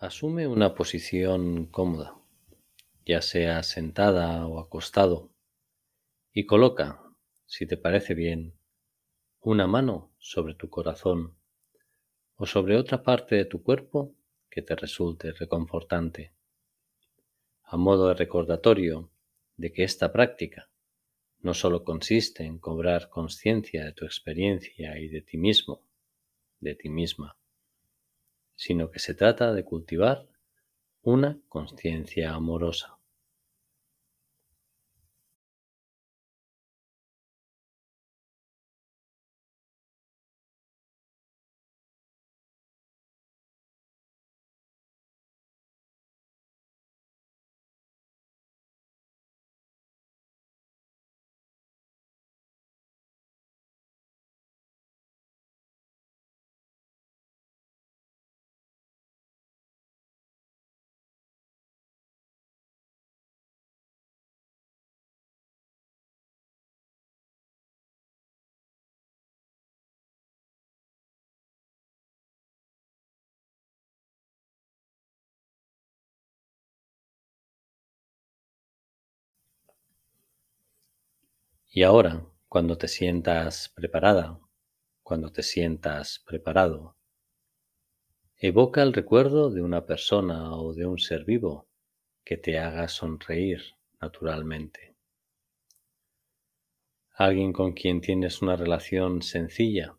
Asume una posición cómoda, ya sea sentada o acostado, y coloca, si te parece bien, una mano sobre tu corazón o sobre otra parte de tu cuerpo que te resulte reconfortante, a modo de recordatorio de que esta práctica no solo consiste en cobrar conciencia de tu experiencia y de ti mismo, de ti misma, sino que se trata de cultivar una conciencia amorosa. Y ahora, cuando te sientas preparada, cuando te sientas preparado, evoca el recuerdo de una persona o de un ser vivo que te haga sonreír naturalmente. Alguien con quien tienes una relación sencilla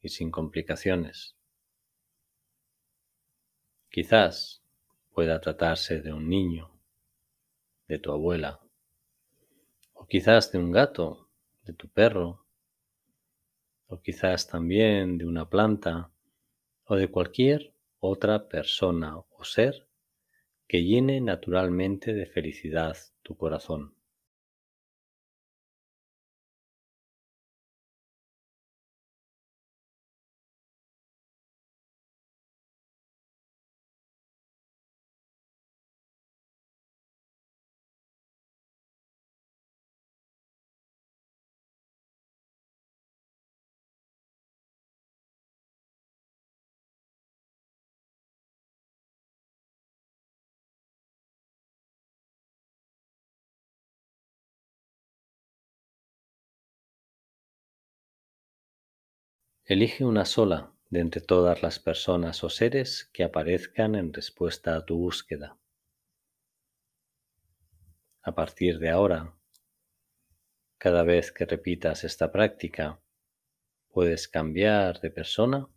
y sin complicaciones. Quizás pueda tratarse de un niño, de tu abuela quizás de un gato, de tu perro, o quizás también de una planta, o de cualquier otra persona o ser que llene naturalmente de felicidad tu corazón. Elige una sola de entre todas las personas o seres que aparezcan en respuesta a tu búsqueda. A partir de ahora, cada vez que repitas esta práctica, puedes cambiar de persona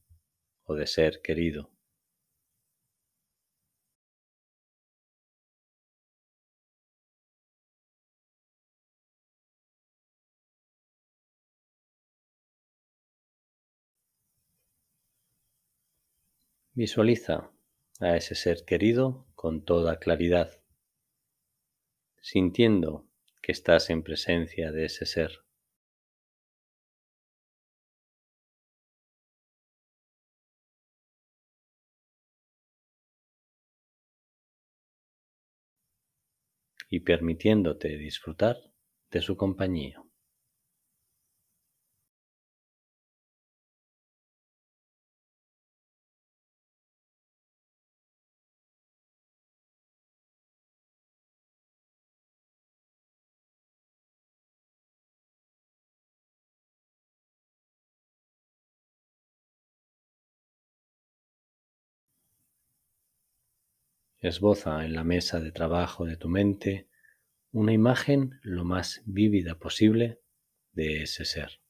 o de ser querido. Visualiza a ese ser querido con toda claridad, sintiendo que estás en presencia de ese ser. y permitiéndote disfrutar de su compañía. Esboza en la mesa de trabajo de tu mente una imagen lo más vívida posible de ese ser.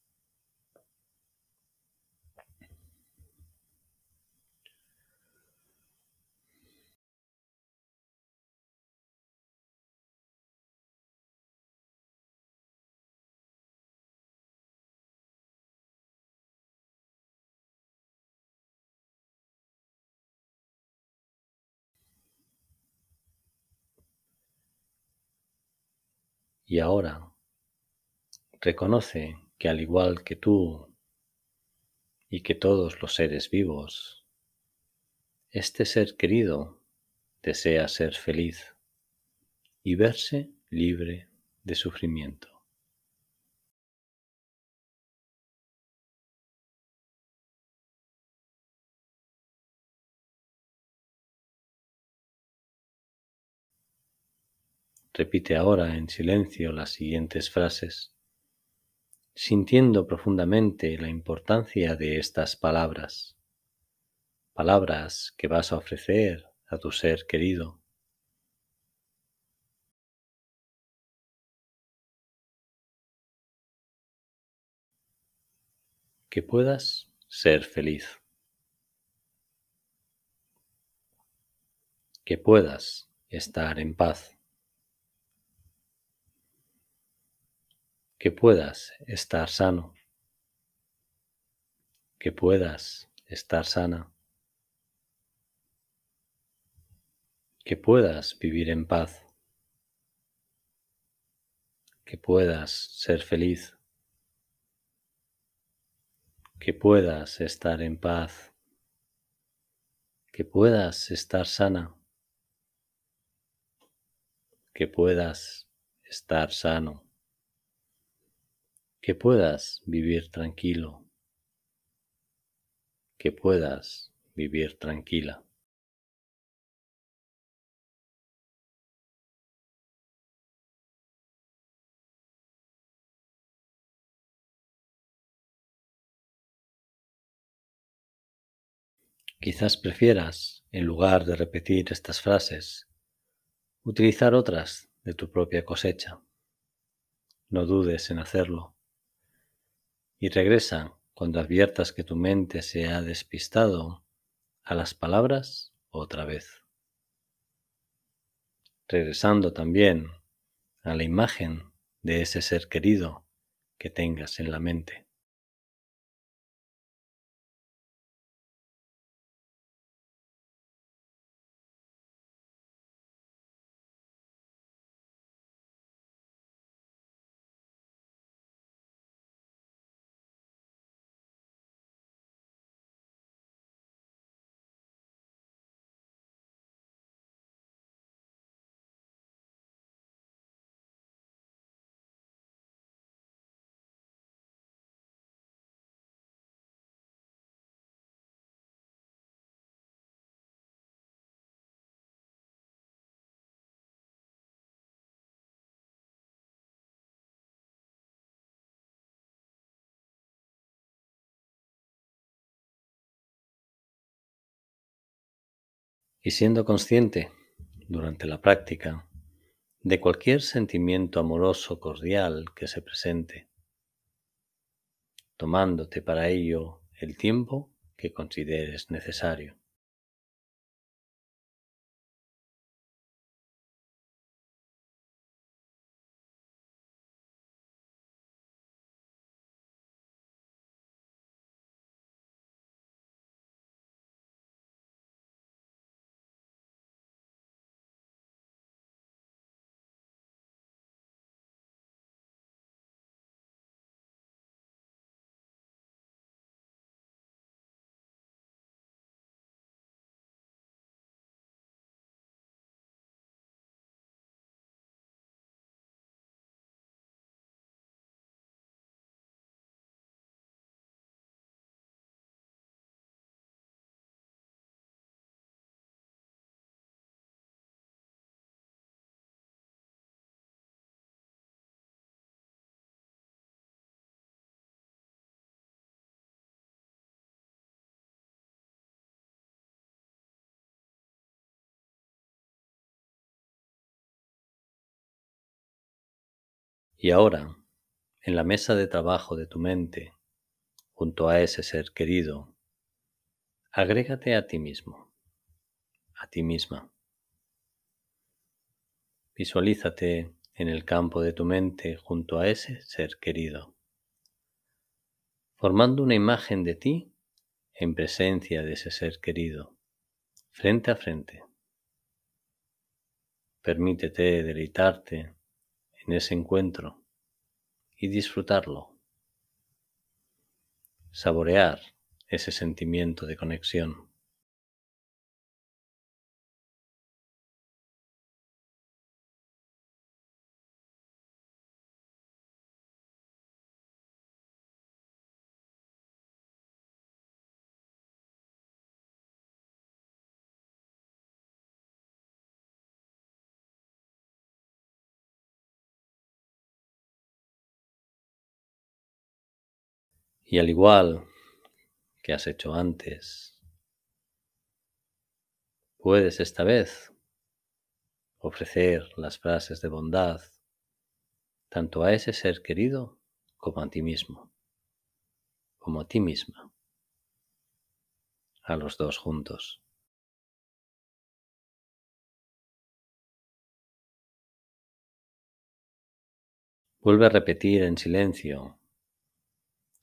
Y ahora, reconoce que al igual que tú y que todos los seres vivos, este ser querido desea ser feliz y verse libre de sufrimiento. Repite ahora en silencio las siguientes frases, sintiendo profundamente la importancia de estas palabras, palabras que vas a ofrecer a tu ser querido. que puedas ser feliz. Que puedas estar en paz. que puedas estar sano, que puedas estar sana, que puedas vivir en paz, que puedas ser feliz, que puedas estar en paz, que puedas estar sana, que puedas estar sano que puedas vivir tranquilo, que puedas vivir tranquila. Quizás prefieras, en lugar de repetir estas frases, utilizar otras de tu propia cosecha. No dudes en hacerlo y regresa cuando adviertas que tu mente se ha despistado a las palabras otra vez. Regresando también a la imagen de ese ser querido que tengas en la mente. y siendo consciente durante la práctica de cualquier sentimiento amoroso cordial que se presente, tomándote para ello el tiempo que consideres necesario. Y ahora, en la mesa de trabajo de tu mente, junto a ese ser querido, agrégate a ti mismo, a ti misma. Visualízate en el campo de tu mente junto a ese ser querido, formando una imagen de ti en presencia de ese ser querido, frente a frente. Permítete deleitarte en ese encuentro y disfrutarlo. Saborear ese sentimiento de conexión. Y al igual que has hecho antes, puedes esta vez ofrecer las frases de bondad tanto a ese ser querido como a ti mismo, como a ti misma, a los dos juntos. Vuelve a repetir en silencio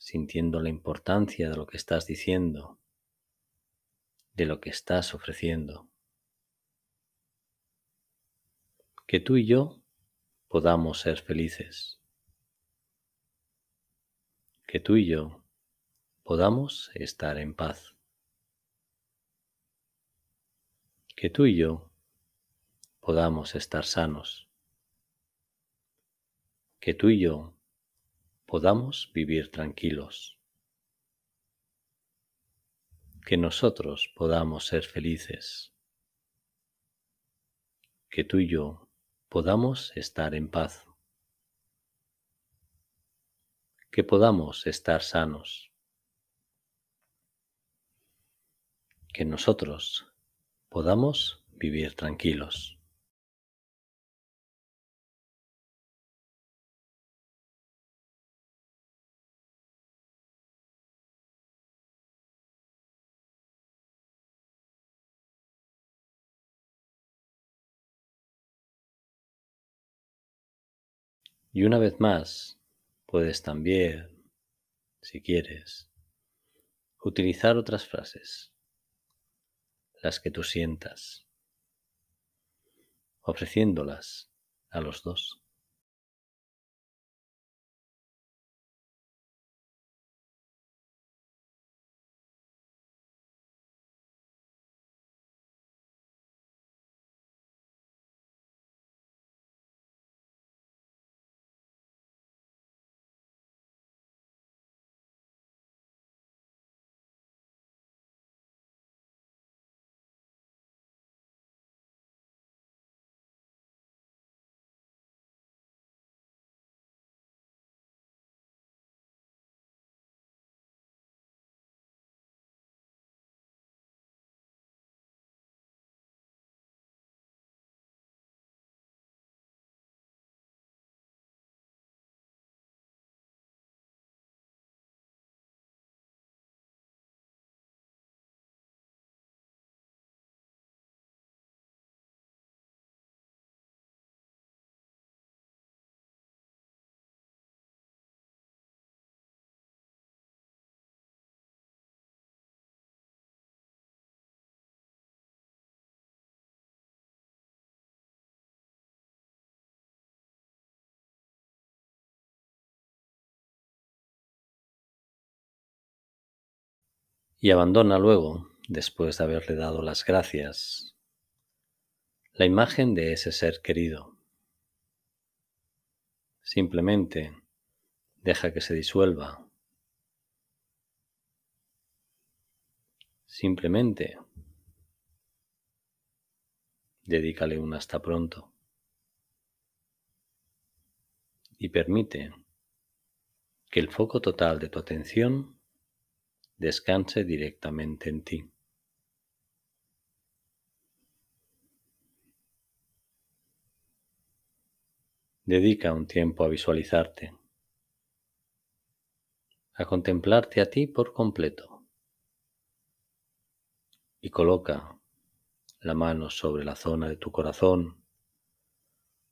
sintiendo la importancia de lo que estás diciendo, de lo que estás ofreciendo. Que tú y yo podamos ser felices. Que tú y yo podamos estar en paz. Que tú y yo podamos estar sanos. Que tú y yo podamos vivir tranquilos, que nosotros podamos ser felices, que tú y yo podamos estar en paz, que podamos estar sanos, que nosotros podamos vivir tranquilos. Y una vez más, puedes también, si quieres, utilizar otras frases, las que tú sientas, ofreciéndolas a los dos. y abandona luego, después de haberle dado las gracias, la imagen de ese ser querido. Simplemente deja que se disuelva. Simplemente dedícale un hasta pronto y permite que el foco total de tu atención descanse directamente en ti. Dedica un tiempo a visualizarte, a contemplarte a ti por completo y coloca la mano sobre la zona de tu corazón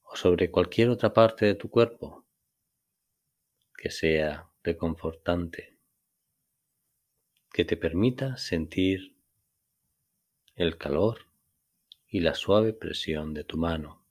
o sobre cualquier otra parte de tu cuerpo que sea reconfortante que te permita sentir el calor y la suave presión de tu mano.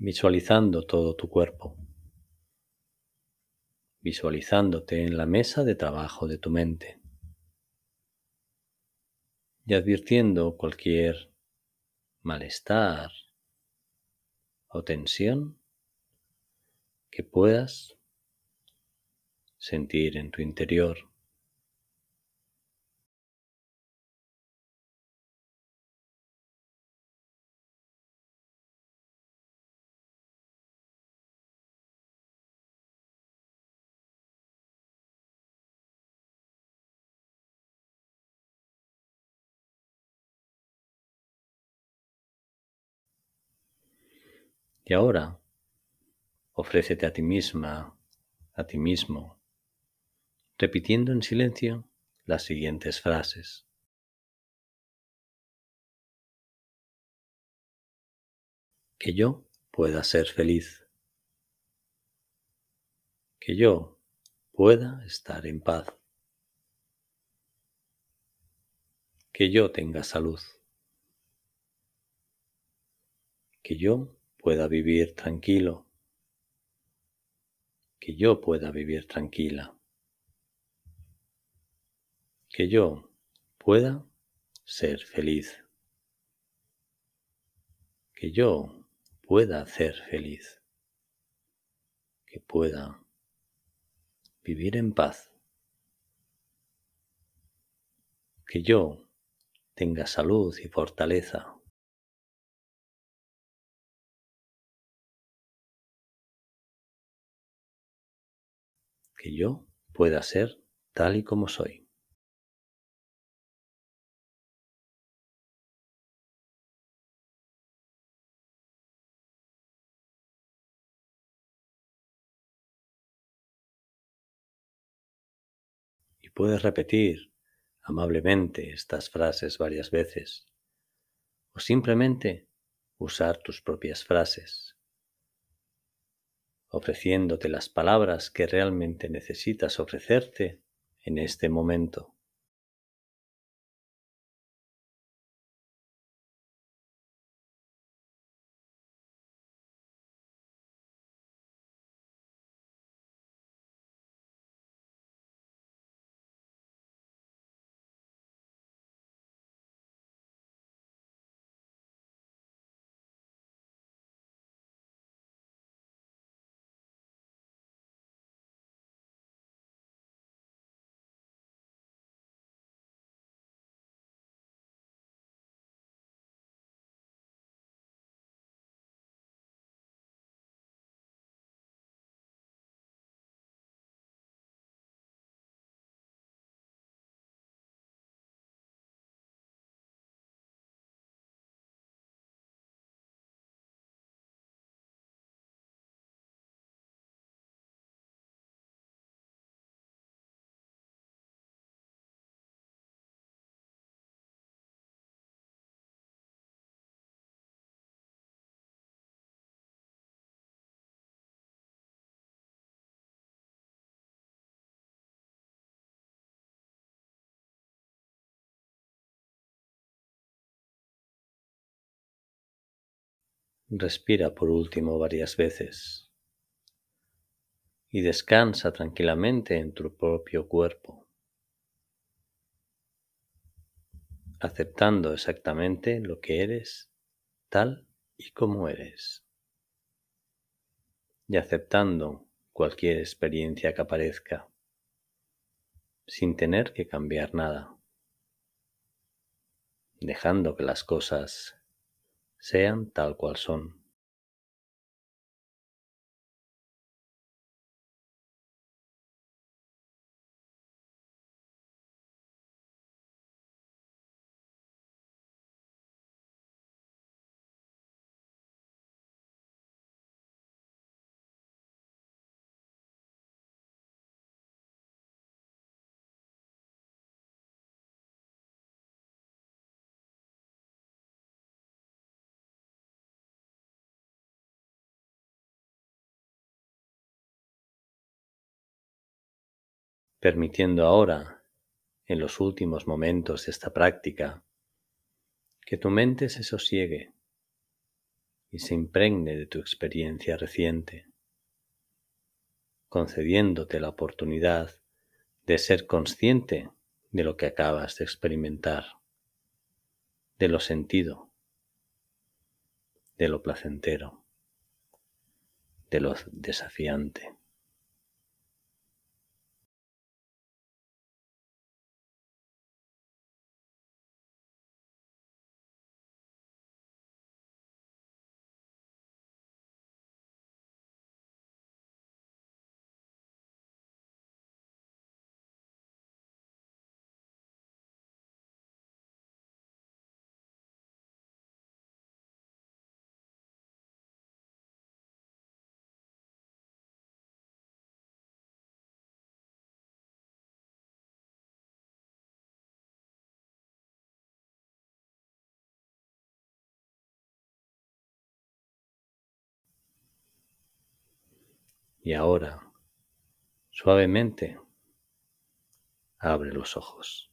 visualizando todo tu cuerpo, visualizándote en la mesa de trabajo de tu mente y advirtiendo cualquier malestar o tensión que puedas sentir en tu interior. Y ahora, ofrécete a ti misma, a ti mismo, repitiendo en silencio las siguientes frases. Que yo pueda ser feliz. Que yo pueda estar en paz. Que yo tenga salud. Que yo pueda vivir tranquilo, que yo pueda vivir tranquila, que yo pueda ser feliz, que yo pueda ser feliz, que pueda vivir en paz, que yo tenga salud y fortaleza. que yo pueda ser tal y como soy. Y puedes repetir amablemente estas frases varias veces o simplemente usar tus propias frases ofreciéndote las palabras que realmente necesitas ofrecerte en este momento. Respira por último varias veces y descansa tranquilamente en tu propio cuerpo, aceptando exactamente lo que eres tal y como eres, y aceptando cualquier experiencia que aparezca, sin tener que cambiar nada, dejando que las cosas Sean tal cual son. permitiendo ahora, en los últimos momentos de esta práctica, que tu mente se sosiegue y se impregne de tu experiencia reciente, concediéndote la oportunidad de ser consciente de lo que acabas de experimentar, de lo sentido, de lo placentero, de lo desafiante. Y ahora, suavemente, abre los ojos.